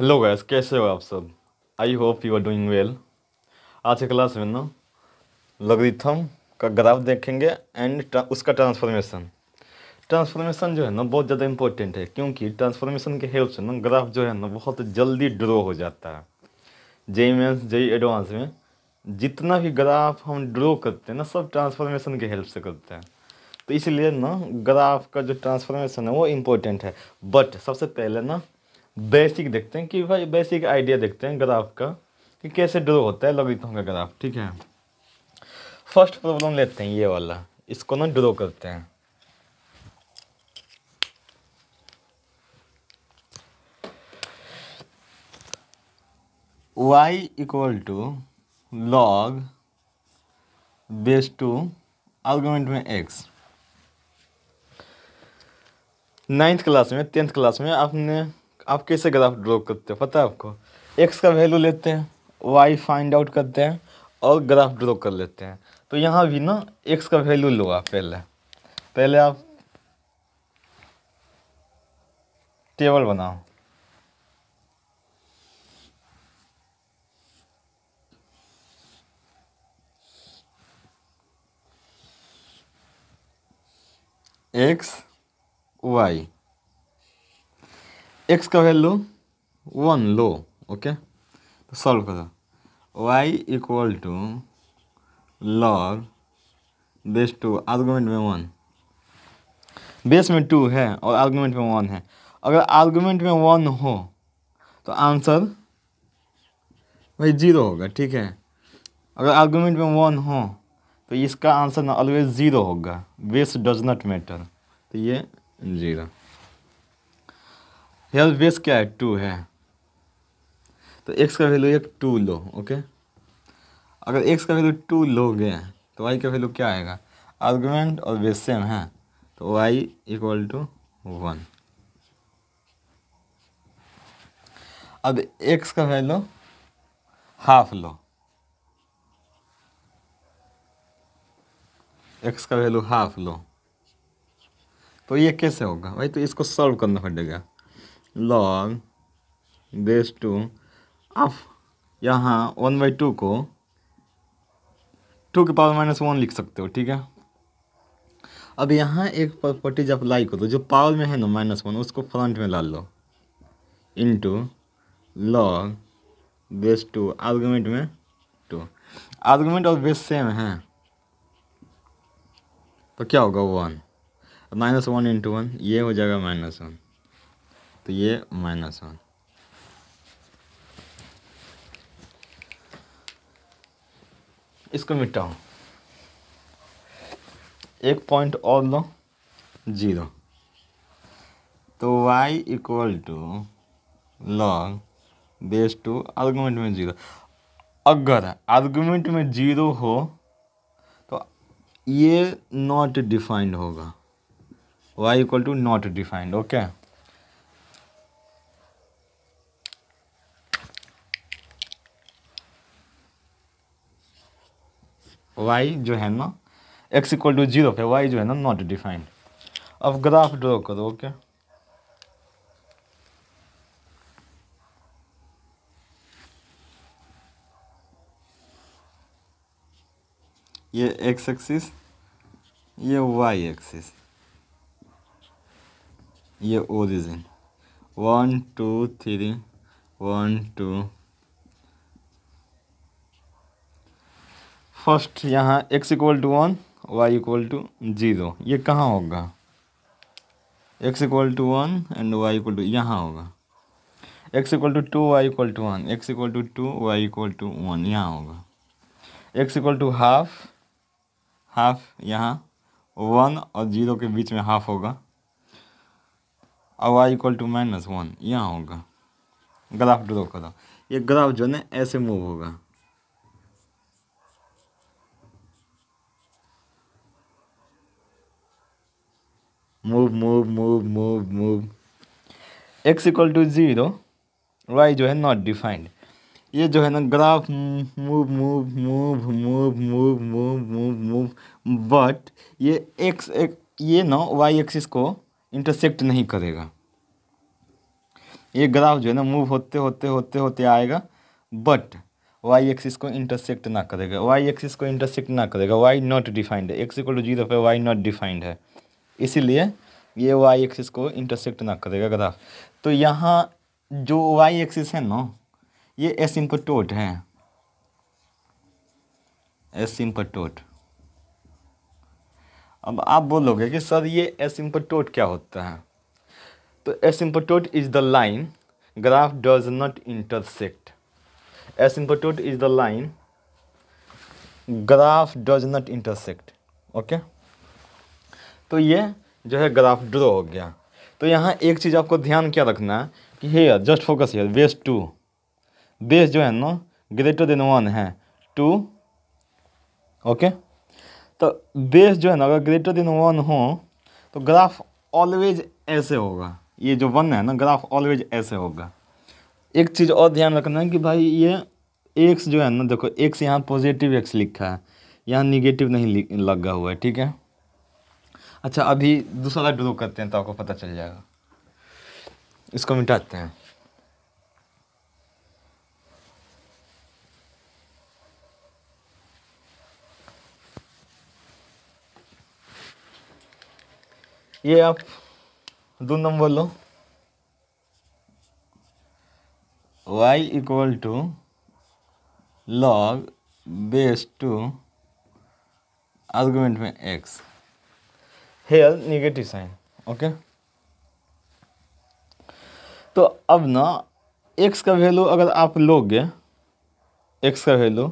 Hello guys कैसे हो आप सब I hope you are doing well आज की क्लास में ना लग्रिथम का ग्राफ देखेंगे एंड उसका ट्रांसफॉर्मेशन ट्रांसफॉर्मेशन जो है ना बहुत ज़्यादा इंपॉर्टेंट है क्योंकि ट्रांसफॉर्मेशन के हेल्प से ना ग्राफ जो है ना बहुत जल्दी ड्रॉ हो जाता है जे मेन्स जे एडवांस में जितना भी ग्राफ हम ड्रॉ करते हैं ना सब ट्रांसफॉर्मेशन के हेल्प से करते हैं तो इसलिए ना ग्राफ का जो ट्रांसफॉर्मेशन है वो इम्पोर्टेंट है बट सबसे पहले ना बेसिक देखते हैं कि भाई बेसिक आइडिया देखते हैं ग्राफ का कि कैसे ड्रो होता है लॉगिथम का ग्राफ ठीक है फर्स्ट प्रॉब्लम लेते हैं ये वाला इसको ना ड्रो करते हैं y equal to log base two argument में x नाइन्थ क्लास में टेंथ क्लास में आपने आप कैसे ग्राफ ड्रॉ करते हो पता है आपको एक्स का वैल्यू लेते हैं वाई फाइंड आउट करते हैं और ग्राफ ड्रॉ कर लेते हैं तो यहाँ भी ना एक्स का वैल्यू लो आप पहले पहले आप टेबल बनाओ एक्स वाई एक्स का वैल्यू वन लो ओके तो सॉल्व करो y equal to log base two argument में वन बेस में टू है और आर्गूमेंट में वन है अगर आर्गूमेंट में वन हो तो आंसर भाई जीरो होगा ठीक है अगर आर्गूमेंट में वन हो तो इसका आंसर ना ऑलवेज ज़ीरो होगा बेस डज नॉट मैटर तो ये ज़ीरो हेल्प बेस क्या है टू है तो एक्स का वैल्यू एक टू लो ओके अगर एक्स का वैल्यू टू लोगे तो वाई का वैल्यू क्या आएगा आर्गूमेंट और बेस सेम है तो वाई इक्वल टू वन अब एक्स का वैल्यू हाफ लो एक्स का वैल्यू हाफ लो तो ये कैसे होगा भाई तो इसको सॉल्व करना पड़ेगा लॉग बेस टू आप यहाँ वन बाई टू को टू के पावर माइनस वन लिख सकते हो ठीक है अब यहाँ एक प्रॉपर्टीज अप्लाई करो जो पावर में है ना माइनस वन उसको फ्रंट में ला लो into log base two argument में टू आर्गूमेंट और बेस सेम है तो क्या होगा one minus one into one ये हो जाएगा माइनस वन तो ये माइनस वन इसको मिटाओ एक पॉइंट और लो जीरो तो y equal to log base two argument में जीरो अगर आर्गूमेंट में जीरो हो तो ये नॉट डिफाइंड होगा y equal to not defined okay y जो है ना एक्स इक्वल टू जीरो पे वाई जो है ना नॉट डिफाइंड अब ग्राफ ड्रॉ करो ओके ये एक्स एक्सिस ये वाई एक्सिस ये origin one two three one two first यहाँ x equal to one y equal to zero ये कहाँ होगा x equal to one and y equal to यहाँ होगा x equal to two y equal to one x equal to two y equal to one यहाँ होगा x equal to half half यहाँ one और zero के बीच में half होगा और y equal to minus one यहाँ होगा ग्राफ ड्रो करो ये ग्राफ जो है ऐसे मूव होगा move move move move move x equal to zero y जो है नॉट डिफाइंड ये जो है ना graph move move move move move move move move but ये एक्स एक ये ना वाई एक्सिस को इंटरसेक्ट नहीं करेगा ये ग्राफ जो है ना मूव होते होते होते होते आएगा बट वाई एक्सिस को इंटरसेक्ट ना करेगा वाई एक्सिस को इंटरसेक्ट ना करेगा वाई नॉट डिफाइंड है एक्स इक्वल टू जीरो पे वाई नॉट डिफाइंड है इसीलिए ये वाई एक्सिस को इंटरसेक्ट ना करेगा ग्राफ तो यहाँ जो वाई एक्सिस है ना ये एस इम्पटोट है एस इम्पटोट अब आप बोलोगे कि सर ये एस इम्पटोट क्या होता है तो asymptote is the line graph does not intersect asymptote is the line graph does not intersect okay तो ये जो है ग्राफ ड्रॉ हो गया तो यहाँ एक चीज़ आपको ध्यान क्या रखना है कि hey just focus here base two base जो है ना ग्रेटर देन वन है टू ओके तो बेस जो है ना अगर ग्रेटर देन वन हो तो ग्राफ ऑलवेज ऐसे होगा ये जो वन है ना ग्राफ ऑलवेज ऐसे होगा एक चीज़ और ध्यान रखना है कि भाई ये एक्स जो है ना देखो एक्स यहाँ पॉजिटिव एक्स लिखा है यहाँ निगेटिव नहीं लगा हुआ है ठीक है अच्छा अभी दूसरा ड्रो करते हैं तो आपको पता चल जाएगा इसको मिटाते हैं ये आप दो नंबर लो y equal to log base two argument में x here negative sign okay तो अब ना एक्स का वैल्यू अगर आप लोगे एक्स का वैल्यू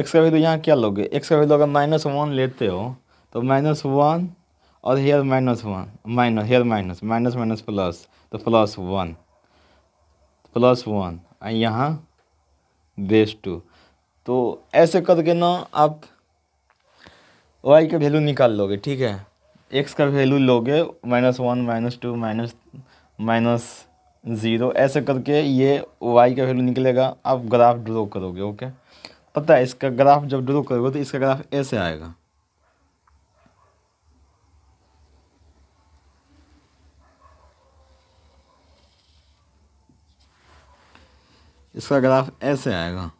एक्स का वैल्यू यहाँ क्या लोगे एक्स का वैल्यू अगर माइनस वन लेते हो तो माइनस वन और here minus one minus here minus minus minus plus तो प्लस वन प्लस वन और यहाँ बेस टू तो ऐसे करके ना आप वाई का वैल्यू निकाल लोगे ठीक है एक्स का वैल्यू लोगे minus one minus two minus minus zero ऐसे करके ये वाई का वैल्यू निकलेगा आप ग्राफ ड्रॉ करोगे ओके पता है इसका ग्राफ जब ड्रॉ करोगे तो इसका ग्राफ ऐसे आएगा इसका ग्राफ ऐसे आएगा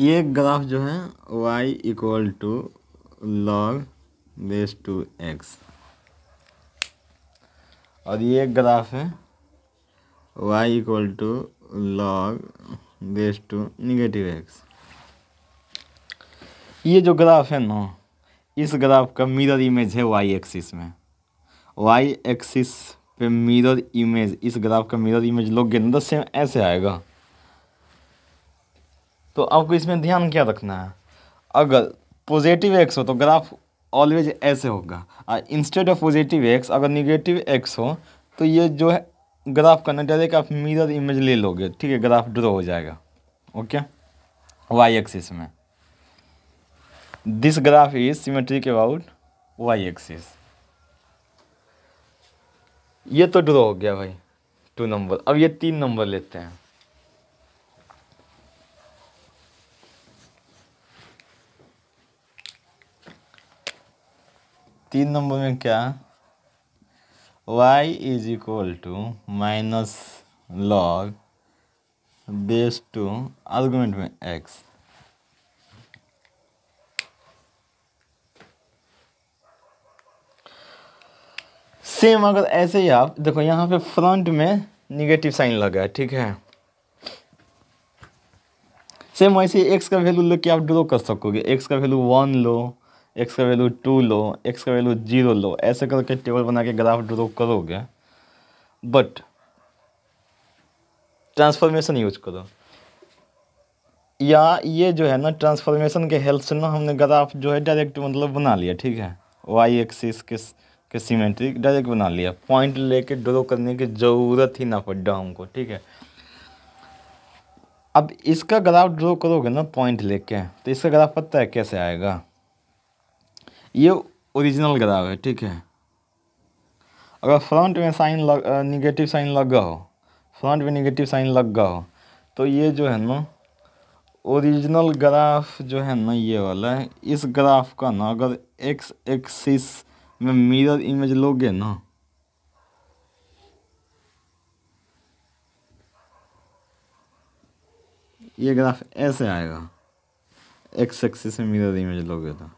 ये ग्राफ जो है y equal to log base two x और ये ग्राफ है y equal to log base two negative x ये जो ग्राफ है ना इस ग्राफ का मिरर इमेज है वाई एक्सिस में वाई एक्सिस पे मिरर इमेज इस ग्राफ का मिरर इमेज लोग गेंद सेम ऐसे आएगा तो आपको इसमें ध्यान क्या रखना है अगर पॉजिटिव एक्स हो तो ग्राफ ऑलवेज ऐसे होगा और इंस्टेड ऑफ पॉजिटिव एक्स अगर निगेटिव एक्स हो तो ये जो है ग्राफ करना डायरेक्ट आप मिरर इमेज ले लोगे ठीक है ग्राफ ड्रो हो जाएगा ओके वाई एक्सिस में this graph is symmetric about y axis ये तो ड्रो हो गया भाई टू नंबर अब ये तीन नंबर लेते हैं तीन नंबर में क्या y is equal to minus log base two argument में एक्स सेम अगर ऐसे ही आप देखो यहाँ पे फ्रंट में निगेटिव साइन लगा है ठीक है सेम वैसे एक्स का वैल्यू लो कि आप ड्रॉ कर सकोगे एक्स का वैल्यू वन लो एक्स का वैल्यू टू लो एक्स का वैल्यू जीरो लो ऐसे करके टेबल बना के ग्राफ ड्रॉ करोगे बट ट्रांसफॉर्मेशन यूज करो या ये जो है ना ट्रांसफॉर्मेशन के हेल्प से ना हमने ग्राफ जो है डायरेक्ट मतलब बना लिया ठीक है वाई एक्सिस के के सीमेंट्रिक डायरेक्ट बना लिया पॉइंट लेके ड्रॉ करने की ज़रूरत ही ना पड़ा हमको ठीक है अब इसका ग्राफ ड्रॉ करोगे ना पॉइंट लेके तो इसका ग्राफ पता है कैसे आएगा ये ओरिजिनल ग्राफ है ठीक है अगर फ्रंट में साइन लग निगेटिव साइन लगा हो फ्रंट में निगेटिव साइन गया हो तो ये जो है ना ओरिजिनल ग्राफ जो है ना ये वाला है इस ग्राफ का ना अगर एक्स एक्सिस में मिरर इमेज लोगे ना ये ग्राफ ऐसे आएगा एक्स एक्सिस में मिरर इमेज लोगे तो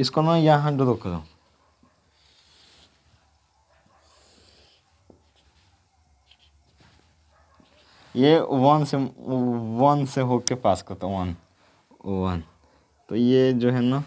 इसको ना यहाँ ड्रॉ करो ये वन से वन से होके पास करता वन वन तो ये जो है ना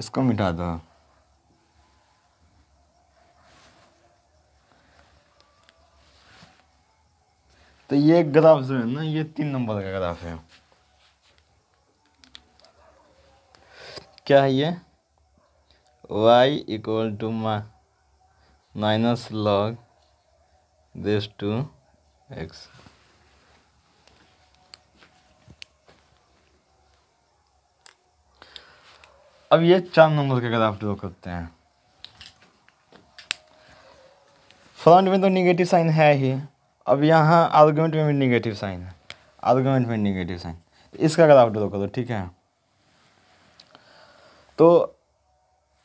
इसको मिटा दो तो ये ग्राफ जो है ना ये तीन नंबर का ग्राफ है क्या है ये y equal to minus log this two x अब ये चार नंबर का ग्राफ ड्रॉ करते हैं फ्रंट में तो निगेटिव साइन है ही अब यहाँ आर्गूमेंट में भी निगेटिव साइन है आर्गूमेंट में निगेटिव साइन इसका ग्राफ ड्रॉ करो ठीक है तो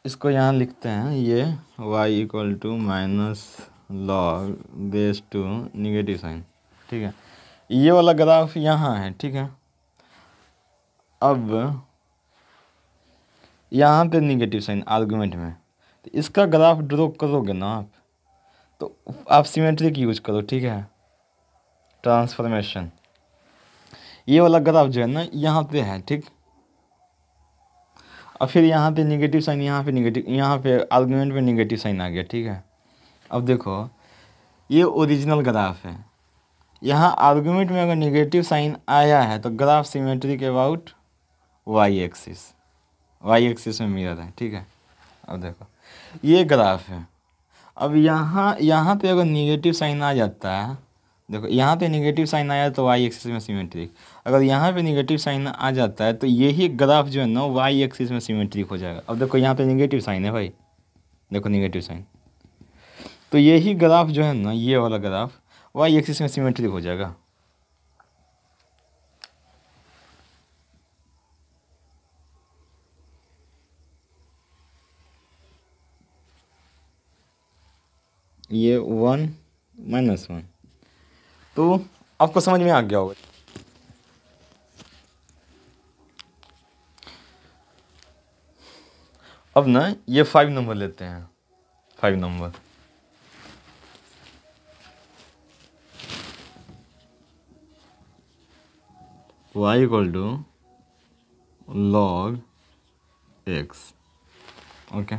इसको यहाँ लिखते हैं ये y equal to minus log base two negative sign ठीक है ये वाला ग्राफ यहाँ है ठीक है अब यहाँ पे निगेटिव साइन आर्गूमेंट में तो इसका ग्राफ ड्रॉ करोगे ना आप तो आप सीमेंट्रिक यूज करो ठीक है ट्रांसफॉर्मेशन ये वाला ग्राफ जो है ना यहाँ पे है ठीक और फिर यहाँ पे निगेटिव साइन यहाँ पे निगेटिव यहाँ पे आर्गूमेंट में निगेटिव साइन आ गया ठीक है अब देखो ये ओरिजिनल ग्राफ है यहाँ आर्गूमेंट में अगर निगेटिव साइन आया है तो graph symmetric about y axis y axis में मिरर है ठीक है अब देखो ये ग्राफ है अब यहाँ यहाँ पे अगर निगेटिव साइन आ जाता है देखो यहाँ पे निगेटिव साइन आया तो वाई एक्सिस में सीमेट्रिक अगर यहाँ पे निगेटिव साइन आ जाता है तो यही ग्राफ जो है ना वाई एक्सिस में सीमेट्रिक हो जाएगा अब देखो यहाँ पे निगेटिव साइन है भाई देखो निगेटिव साइन तो यही ग्राफ जो है ना ये वाला ग्राफ वाई एक्सिस में सीमेट्रिक हो जाएगा ये वन माइनस वन तो आपको समझ में आ गया होगा अब ना ये फाइव नंबर लेते हैं five number y equal to log x okay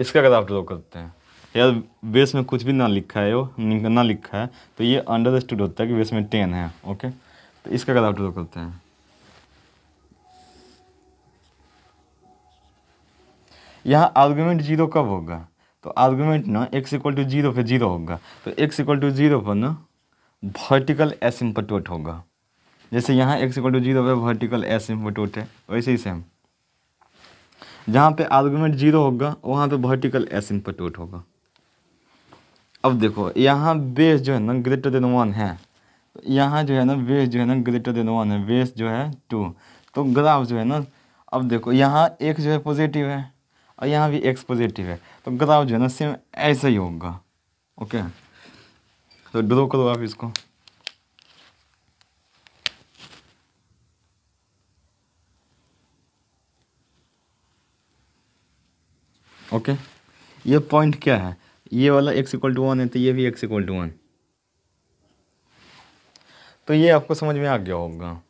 इसका अगर आप लोग करते हैं यार बेस में कुछ भी ना लिखा है वो ना लिखा है तो ये अंडर स्टूड होता है कि बेस में टेन है ओके तो इसका गलत आउटडोर करते हैं यहाँ आर्गूमेंट जीरो कब होगा तो आर्गूमेंट ना एक्स इक्वल टू जीरो पे जीरो होगा तो एक्स इक्वल टू जीरो पर ना वर्टिकल एस इम्पटोट होगा जैसे यहाँ एक्स इक्वल टू जीरो पे वर्टिकल एस इम्पटोट है वैसे ही सेम जहाँ पे आर्गूमेंट जीरो होगा वहाँ पे वर्टिकल एस इम्पटोट होगा अब देखो यहाँ बेस जो है ना ग्रेटर देन वन है यहाँ जो है ना बेस जो है ना ग्रेटर देन वन है बेस जो है टू तो ग्राफ जो है ना अब देखो यहाँ एक जो है पॉजिटिव है और यहाँ भी एक्स पॉजिटिव है तो ग्राफ जो है ना सेम ऐसा ही होगा ओके तो ड्रॉ करो आप इसको ओके ये पॉइंट क्या है ये वाला एक्स इक्वल टू वन है तो ये भी एक्स इक्वल टू वन तो ये आपको समझ में आ गया होगा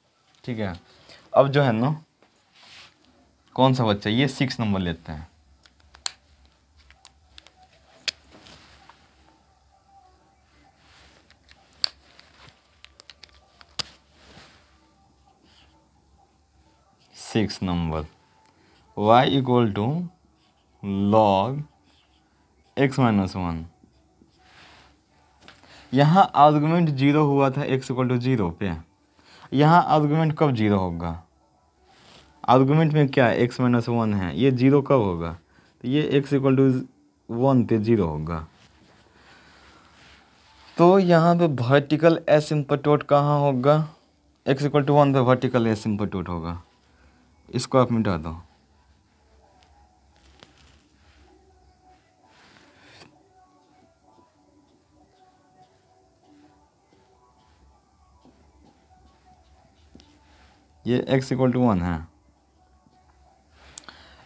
ठीक है अब जो है ना कौन सा बच्चा ये सिक्स नंबर लेते हैं six number y equal to log x minus one यहाँ आर्गूमेंट जीरो हुआ था एक्स इक्वल टू जीरो पे यहाँ आर्गूमेंट कब जीरो होगा आर्गूमेंट में क्या एक्स माइनस वन है ये जीरो कब होगा तो ये एक्स इक्वल टू वन पे जीरो होगा तो यहाँ पे वर्टिकल एस इम्पटोट कहाँ होगा एक्स इक्वल टू वन पे वर्टिकल एस इम्पटोट होगा इसको आप मिटा दो ये एक्स इक्वल टू वन है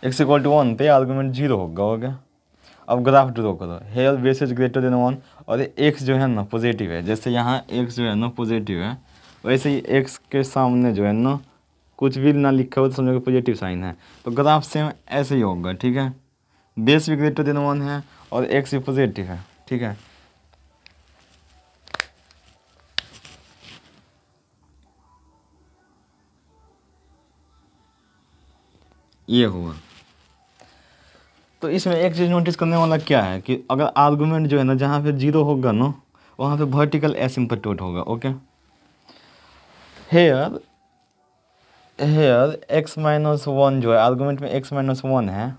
एक्स इक्वल टू वन पे आर्गूमेंट जीरो होगा हो गया अब ग्राफ ड्रो करो here base is greater than one और एक्स जो है ना पॉजिटिव है जैसे यहाँ एक्स जो है ना पॉजिटिव है वैसे ही एक्स के सामने जो है ना कुछ भी ना लिखा हो तो समझो कि पॉजिटिव साइन है तो ग्राफ सेम ऐसे ही होगा ठीक है बेस भी ग्रेटर देन वन है और एक्स भी पॉजिटिव है ठीक है ये हुआ तो इसमें एक चीज़ नोटिस करने वाला क्या है कि अगर आर्गूमेंट जो है ना जहाँ पे जीरो होगा ना वहाँ पे वर्टिकल एसिम्पटोट होगा okay here here x minus one जो है आर्गूमेंट में एक्स माइनस वन है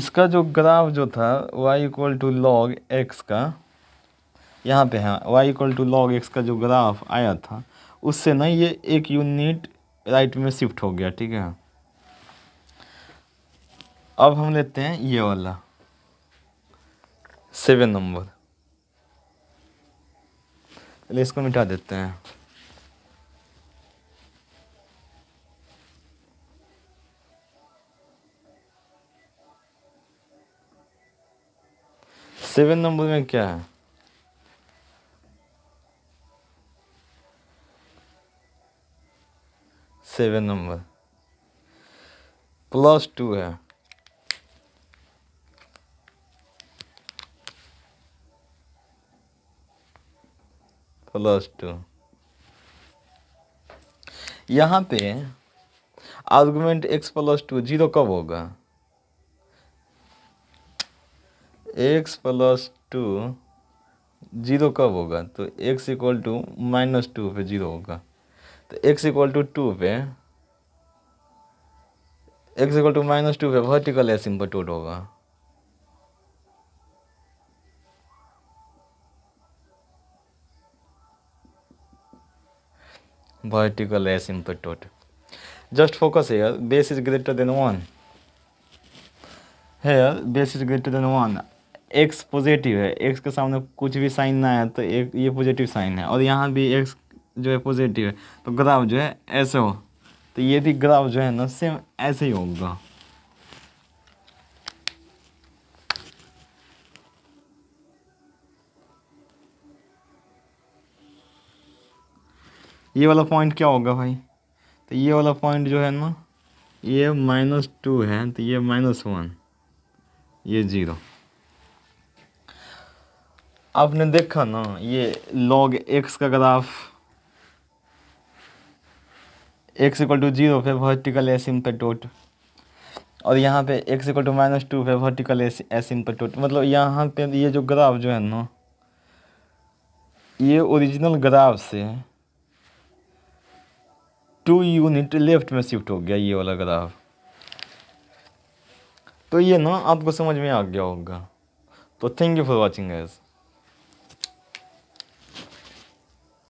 इसका जो ग्राफ जो था y equal to log x का यहाँ पे है y equal to log x का जो ग्राफ आया था उससे ना ये एक यूनिट राइट में शिफ्ट हो गया ठीक है अब हम लेते हैं ये वाला सेवन नंबर पहले इसको मिटा देते हैं सेवन नंबर में क्या है सेवन नंबर प्लस टू है प्लस टू यहाँ पे argument x plus two zero कब होगा एक्स प्लस टू जीरो कब होगा तो x equal to minus two पे जीरो होगा तो एक्स इक्वल टू टू पे x equal to minus two पे वर्टिकल एसिम्पटोट होगा vertical asymptote. Just focus here, base is greater than 1. Here, base is greater than 1. x positive है x के सामने कुछ भी sign ना है तो एक ये positive sign है और यहाँ भी x जो है positive है तो graph जो है ऐसे हो तो ये भी graph जो है ना same ऐसे ही होगा ये वाला पॉइंट क्या होगा भाई तो ये वाला पॉइंट जो है ना ये माइनस टू है तो ये माइनस वन ये ज़ीरो आपने देखा ना ये लॉग एक्स का graph x equal to zero पे वर्टिकल एसिम पे टोट और यहाँ पे x equal to minus two पे वर्टिकल एसिम पे टोट मतलब यहाँ पे ये जो ग्राफ जो है ना ये ओरिजिनल ग्राफ से है टू यूनिट लेफ्ट में शिफ्ट हो गया ये वाला ग्राफ तो ये ना आपको समझ में आ गया होगा तो thank you for watching S